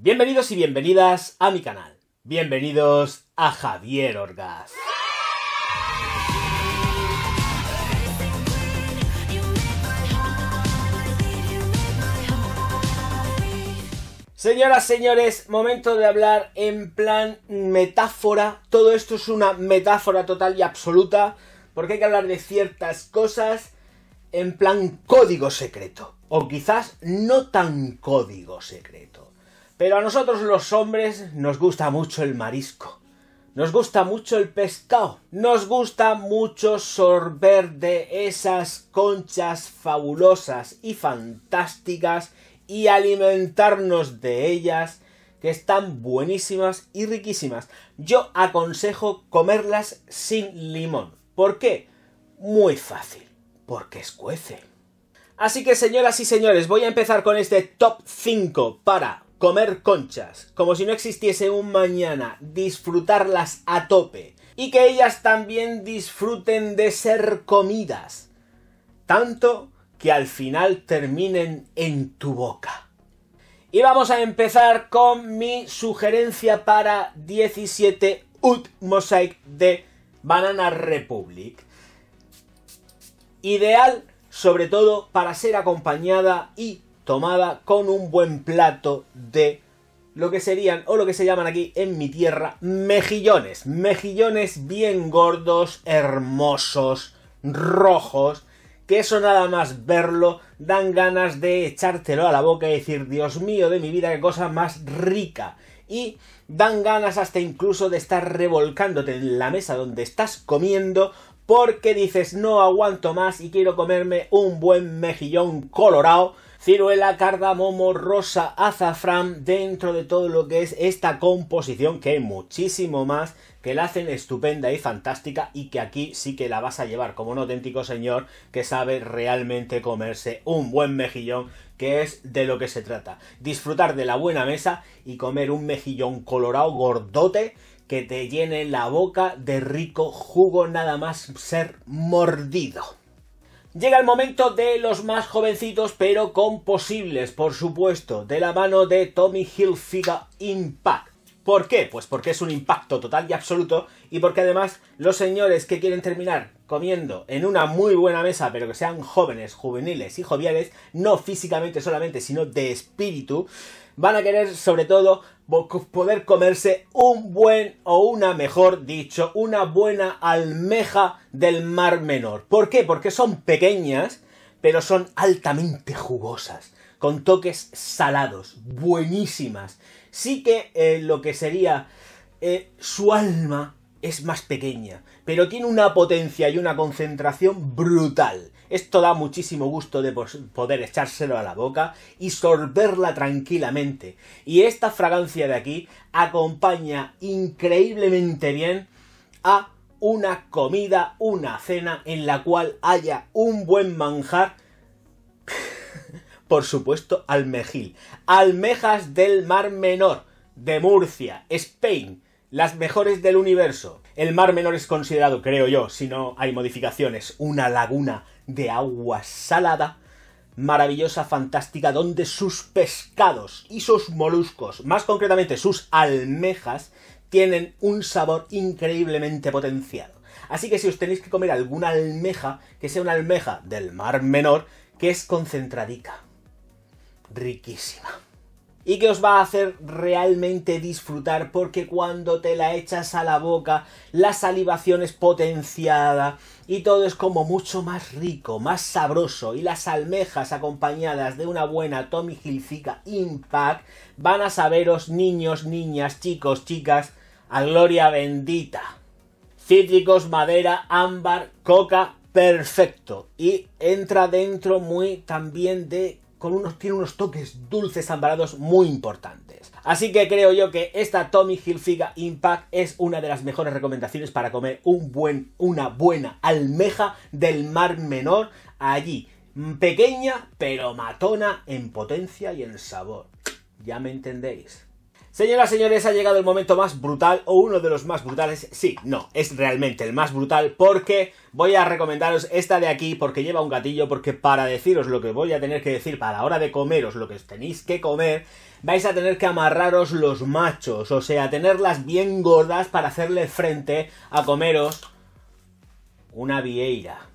Bienvenidos y bienvenidas a mi canal. Bienvenidos a Javier Orgaz. Señoras, señores, momento de hablar en plan metáfora. Todo esto es una metáfora total y absoluta, porque hay que hablar de ciertas cosas en plan código secreto. O quizás no tan código secreto. Pero a nosotros los hombres nos gusta mucho el marisco. Nos gusta mucho el pescado. Nos gusta mucho sorber de esas conchas fabulosas y fantásticas y alimentarnos de ellas que están buenísimas y riquísimas. Yo aconsejo comerlas sin limón. ¿Por qué? Muy fácil, porque escuece. Así que señoras y señores, voy a empezar con este top 5 para comer conchas, como si no existiese un mañana, disfrutarlas a tope, y que ellas también disfruten de ser comidas, tanto que al final terminen en tu boca. Y vamos a empezar con mi sugerencia para 17 Ut Mosaic de Banana Republic. Ideal sobre todo para ser acompañada y tomada con un buen plato de lo que serían o lo que se llaman aquí en mi tierra mejillones. Mejillones bien gordos, hermosos, rojos, que eso nada más verlo dan ganas de echártelo a la boca y decir, Dios mío de mi vida, qué cosa más rica. Y dan ganas hasta incluso de estar revolcándote en la mesa donde estás comiendo porque dices, no aguanto más y quiero comerme un buen mejillón colorado ciruela, cardamomo, rosa, azafrán dentro de todo lo que es esta composición que hay muchísimo más que la hacen estupenda y fantástica y que aquí sí que la vas a llevar como un auténtico señor que sabe realmente comerse un buen mejillón que es de lo que se trata. Disfrutar de la buena mesa y comer un mejillón colorado gordote que te llene la boca de rico jugo nada más ser mordido. Llega el momento de los más jovencitos, pero con posibles, por supuesto, de la mano de Tommy Hilfiger Impact. ¿Por qué? Pues porque es un impacto total y absoluto y porque además los señores que quieren terminar comiendo en una muy buena mesa, pero que sean jóvenes, juveniles y joviales, no físicamente solamente, sino de espíritu, van a querer sobre todo poder comerse un buen o una, mejor dicho, una buena almeja del Mar Menor. ¿Por qué? Porque son pequeñas, pero son altamente jugosas, con toques salados, buenísimas sí que eh, lo que sería eh, su alma es más pequeña, pero tiene una potencia y una concentración brutal. Esto da muchísimo gusto de poder echárselo a la boca y sorberla tranquilamente. Y esta fragancia de aquí acompaña increíblemente bien a una comida, una cena en la cual haya un buen manjar por supuesto, almejil. Almejas del Mar Menor, de Murcia, Spain, las mejores del universo. El Mar Menor es considerado, creo yo, si no hay modificaciones, una laguna de agua salada, maravillosa, fantástica, donde sus pescados y sus moluscos, más concretamente sus almejas, tienen un sabor increíblemente potenciado. Así que si os tenéis que comer alguna almeja, que sea una almeja del Mar Menor, que es concentradica riquísima. Y que os va a hacer realmente disfrutar porque cuando te la echas a la boca, la salivación es potenciada y todo es como mucho más rico, más sabroso. Y las almejas acompañadas de una buena Tommy Hilfiger Impact van a saberos niños, niñas, chicos, chicas, a gloria bendita. Cítricos, madera, ámbar, coca, perfecto. Y entra dentro muy también de con unos, tiene unos toques dulces ambarados muy importantes. Así que creo yo que esta Tommy Hilfiger Impact es una de las mejores recomendaciones para comer un buen, una buena almeja del mar menor allí. Pequeña pero matona en potencia y en sabor. Ya me entendéis. Señoras, y señores, ha llegado el momento más brutal, o uno de los más brutales, sí, no, es realmente el más brutal, porque voy a recomendaros esta de aquí, porque lleva un gatillo, porque para deciros lo que voy a tener que decir, para la hora de comeros lo que tenéis que comer, vais a tener que amarraros los machos, o sea, tenerlas bien gordas para hacerle frente a comeros una vieira.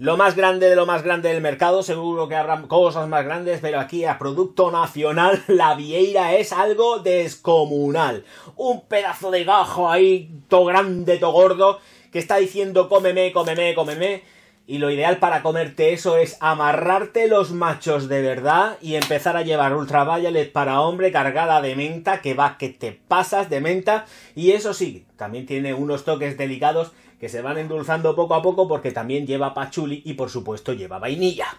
Lo más grande de lo más grande del mercado, seguro que habrá cosas más grandes, pero aquí a producto nacional la vieira es algo descomunal. Un pedazo de gajo ahí, to grande, to gordo, que está diciendo cómeme, cómeme, cómeme. Y lo ideal para comerte eso es amarrarte los machos de verdad y empezar a llevar ultraviolet para hombre cargada de menta, que va que te pasas de menta. Y eso sí, también tiene unos toques delicados que se van endulzando poco a poco porque también lleva pachuli y por supuesto lleva vainilla.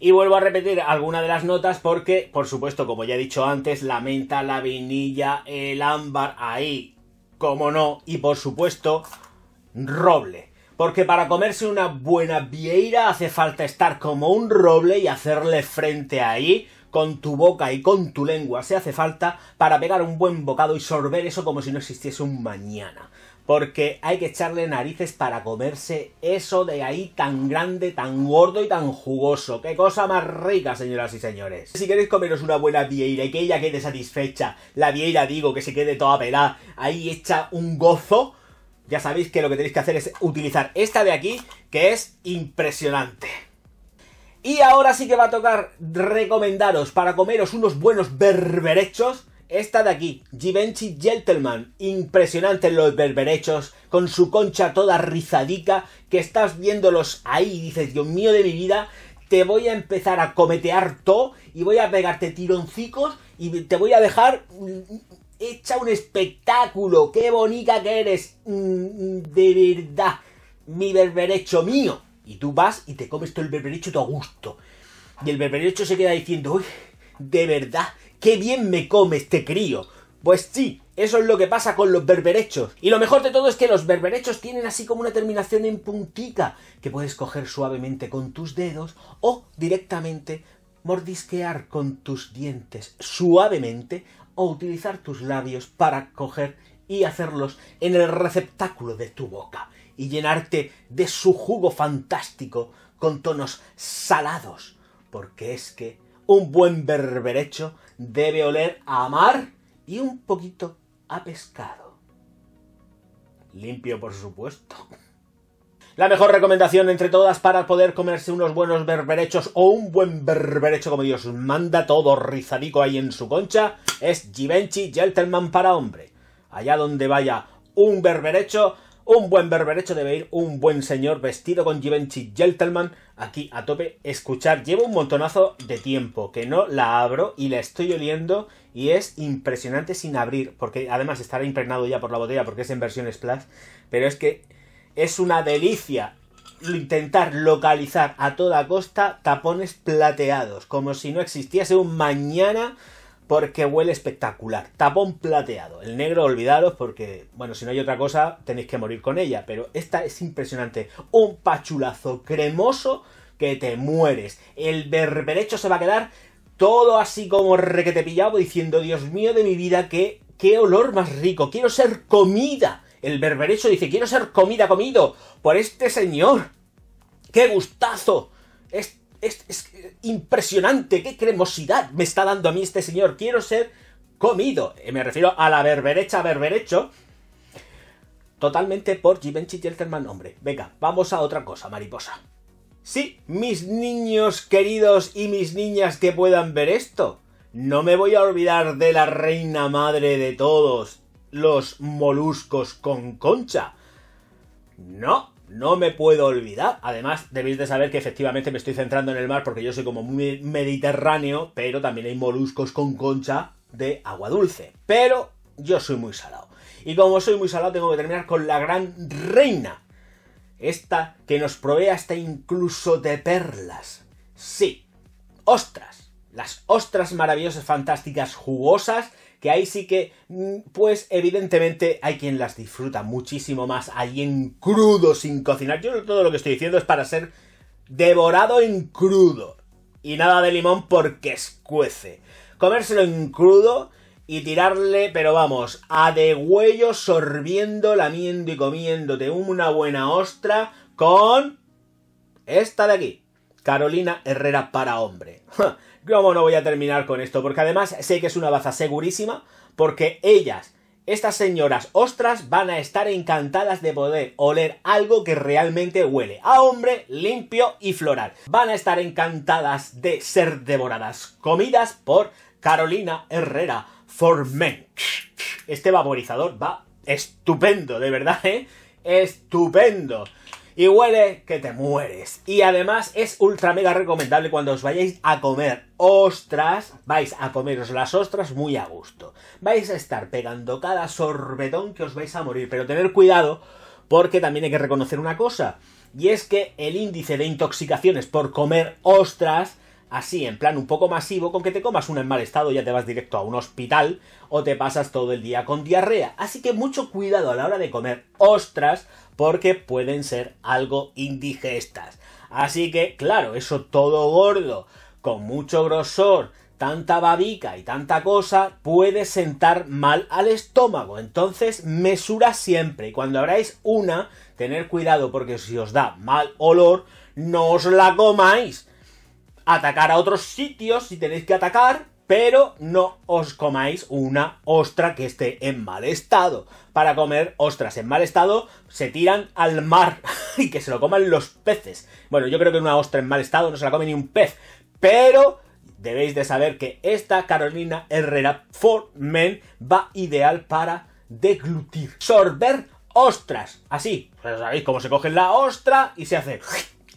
Y vuelvo a repetir alguna de las notas porque, por supuesto, como ya he dicho antes, la menta, la vainilla, el ámbar, ahí, como no, y por supuesto, roble. Porque para comerse una buena vieira hace falta estar como un roble y hacerle frente ahí con tu boca y con tu lengua se hace falta para pegar un buen bocado y sorber eso como si no existiese un mañana. Porque hay que echarle narices para comerse eso de ahí tan grande, tan gordo y tan jugoso. ¡Qué cosa más rica, señoras y señores! Si queréis comeros una buena vieira y que ella quede satisfecha, la vieira digo que se quede toda pelada, ahí echa un gozo, ya sabéis que lo que tenéis que hacer es utilizar esta de aquí, que es impresionante. Y ahora sí que va a tocar recomendaros para comeros unos buenos berberechos. Esta de aquí, Givenchy Gentleman. Impresionante los berberechos, con su concha toda rizadica, que estás viéndolos ahí y dices, Dios mío de mi vida, te voy a empezar a cometear todo y voy a pegarte tironcicos y te voy a dejar mm, mm, hecha un espectáculo. ¡Qué bonita que eres! Mm, de verdad, mi berberecho mío. Y tú vas y te comes todo el berberecho a gusto. Y el berberecho se queda diciendo, uy, de verdad, qué bien me comes, este crío. Pues sí, eso es lo que pasa con los berberechos. Y lo mejor de todo es que los berberechos tienen así como una terminación en puntita que puedes coger suavemente con tus dedos o directamente mordisquear con tus dientes suavemente o utilizar tus labios para coger y hacerlos en el receptáculo de tu boca y llenarte de su jugo fantástico con tonos salados, porque es que un buen berberecho debe oler a mar y un poquito a pescado. Limpio, por supuesto. La mejor recomendación entre todas para poder comerse unos buenos berberechos o un buen berberecho como Dios manda todo rizadico ahí en su concha es Givenchy Gentleman para hombre. Allá donde vaya un berberecho, un buen berberecho debe ir un buen señor vestido con Givenchy Gentleman aquí a tope. Escuchar, llevo un montonazo de tiempo que no la abro y la estoy oliendo y es impresionante sin abrir, porque además estará impregnado ya por la botella porque es en versión splash, pero es que es una delicia intentar localizar a toda costa tapones plateados, como si no existiese un mañana porque huele espectacular. Tapón plateado. El negro, olvidaros, porque, bueno, si no hay otra cosa, tenéis que morir con ella. Pero esta es impresionante. Un pachulazo cremoso que te mueres. El berberecho se va a quedar todo así como requete diciendo, Dios mío de mi vida, que qué olor más rico. Quiero ser comida. El berberecho dice, quiero ser comida comido por este señor. ¡Qué gustazo! Este es, impresionante, qué cremosidad me está dando a mí este señor. Quiero ser comido. Eh, me refiero a la berberecha berberecho. Totalmente por Givenchy el Hombre, venga, vamos a otra cosa, mariposa. Sí, mis niños queridos y mis niñas que puedan ver esto. No me voy a olvidar de la reina madre de todos, los moluscos con concha. No, no me puedo olvidar. Además, debéis de saber que efectivamente me estoy centrando en el mar porque yo soy como muy mediterráneo, pero también hay moluscos con concha de agua dulce. Pero yo soy muy salado. Y como soy muy salado, tengo que terminar con la gran reina. Esta que nos provee hasta incluso de perlas. Sí, ostras. Las ostras maravillosas, fantásticas, jugosas, que ahí sí que, mm, pues evidentemente hay quien las disfruta muchísimo más, allí en crudo, sin cocinar. Yo todo lo que estoy diciendo es para ser devorado en crudo. Y nada de limón porque escuece. Comérselo en crudo y tirarle, pero vamos, a de huello sorbiendo, lamiendo y comiéndote una buena ostra con esta de aquí. Carolina Herrera para hombre. ¿Cómo no voy a terminar con esto? Porque además sé que es una baza segurísima, porque ellas, estas señoras ostras, van a estar encantadas de poder oler algo que realmente huele a hombre limpio y floral. Van a estar encantadas de ser devoradas, comidas por Carolina Herrera Formen. Este vaporizador va estupendo, de verdad, ¿eh? Estupendo y huele que te mueres. Y además es ultra mega recomendable cuando os vayáis a comer ostras, vais a comeros las ostras muy a gusto. Vais a estar pegando cada sorbetón que os vais a morir, pero tener cuidado porque también hay que reconocer una cosa, y es que el índice de intoxicaciones por comer ostras así, en plan un poco masivo, con que te comas una en mal estado ya te vas directo a un hospital o te pasas todo el día con diarrea. Así que mucho cuidado a la hora de comer ostras porque pueden ser algo indigestas. Así que, claro, eso todo gordo, con mucho grosor, tanta babica y tanta cosa puede sentar mal al estómago. Entonces, mesura siempre. Y cuando abráis una, tener cuidado porque si os da mal olor, no os la comáis atacar a otros sitios si tenéis que atacar, pero no os comáis una ostra que esté en mal estado. Para comer ostras en mal estado se tiran al mar y que se lo coman los peces. Bueno, yo creo que una ostra en mal estado no se la come ni un pez, pero debéis de saber que esta Carolina Herrera for Men va ideal para deglutir, sorber ostras, así. Pues sabéis cómo se coge la ostra y se hace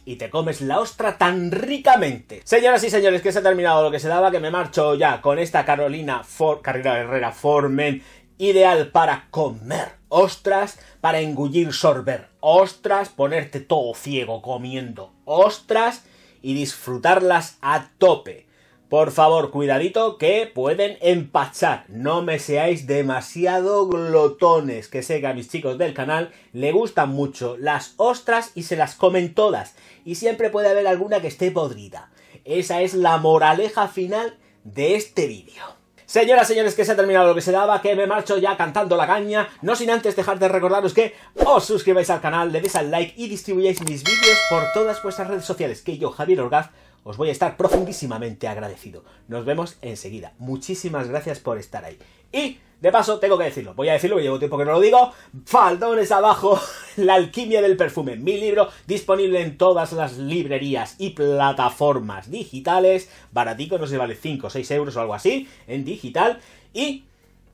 y te comes la ostra tan ricamente. Señoras y señores, que se ha terminado lo que se daba, que me marcho ya con esta Carolina Carrera Herrera Formen, ideal para comer ostras, para engullir sorber ostras, ponerte todo ciego comiendo ostras y disfrutarlas a tope. Por favor, cuidadito que pueden empachar. No me seáis demasiado glotones, que sé que a mis chicos del canal le gustan mucho las ostras y se las comen todas. Y siempre puede haber alguna que esté podrida. Esa es la moraleja final de este vídeo. Señoras, señores, que se ha terminado lo que se daba, que me marcho ya cantando la caña, no sin antes dejar de recordaros que os suscribáis al canal, le deis al like y distribuyáis mis vídeos por todas vuestras redes sociales, que yo, Javier Orgaz, os voy a estar profundísimamente agradecido. Nos vemos enseguida. Muchísimas gracias por estar ahí. Y, de paso, tengo que decirlo. Voy a decirlo, llevo tiempo que no lo digo. Faldones abajo, La alquimia del perfume. Mi libro disponible en todas las librerías y plataformas digitales. Baratico, no sé, vale 5 o 6 euros o algo así, en digital. Y...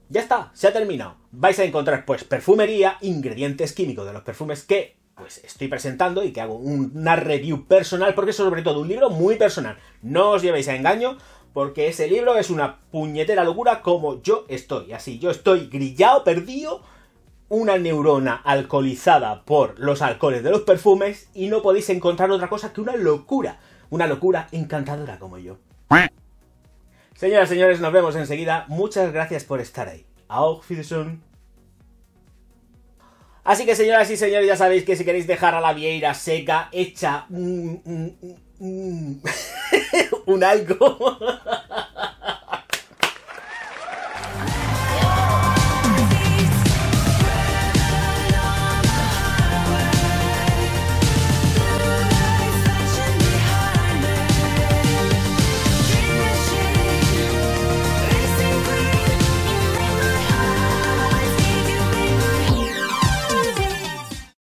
Ya está, se ha terminado. Vais a encontrar pues perfumería, ingredientes químicos de los perfumes que pues estoy presentando y que hago una review personal, porque es sobre todo un libro muy personal. No os llevéis a engaño, porque ese libro es una puñetera locura como yo estoy. Así, yo estoy grillado, perdido, una neurona alcoholizada por los alcoholes de los perfumes y no podéis encontrar otra cosa que una locura. Una locura encantadora como yo. Señoras, señores, nos vemos enseguida. Muchas gracias por estar ahí. a Wiedersehen. Así que señoras y señores, ya sabéis que si queréis dejar a la vieira seca, hecha un, un algo...